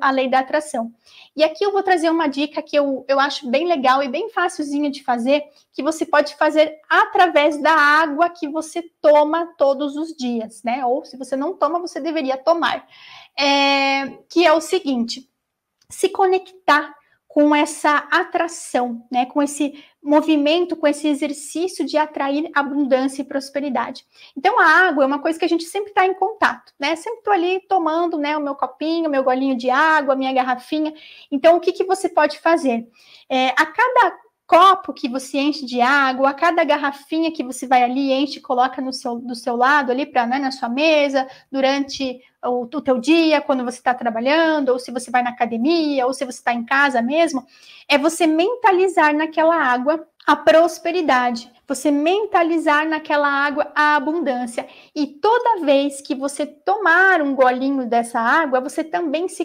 a lei da atração. E aqui eu vou trazer uma dica que eu, eu acho bem legal e bem facilzinha de fazer, que você pode fazer através da água que você toma todos os dias, né? Ou se você não toma, você deveria tomar. É, que é o seguinte: se conectar com essa atração, né, com esse movimento, com esse exercício de atrair abundância e prosperidade. Então, a água é uma coisa que a gente sempre está em contato, né? Sempre estou ali tomando, né, o meu copinho, o meu golinho de água, a minha garrafinha. Então, o que, que você pode fazer? É, a cada copo que você enche de água, a cada garrafinha que você vai ali, enche e coloca no seu, do seu lado ali, para né, na sua mesa, durante o, o teu dia, quando você está trabalhando, ou se você vai na academia, ou se você está em casa mesmo, é você mentalizar naquela água a prosperidade, você mentalizar naquela água a abundância. E toda vez que você tomar um golinho dessa água, você também se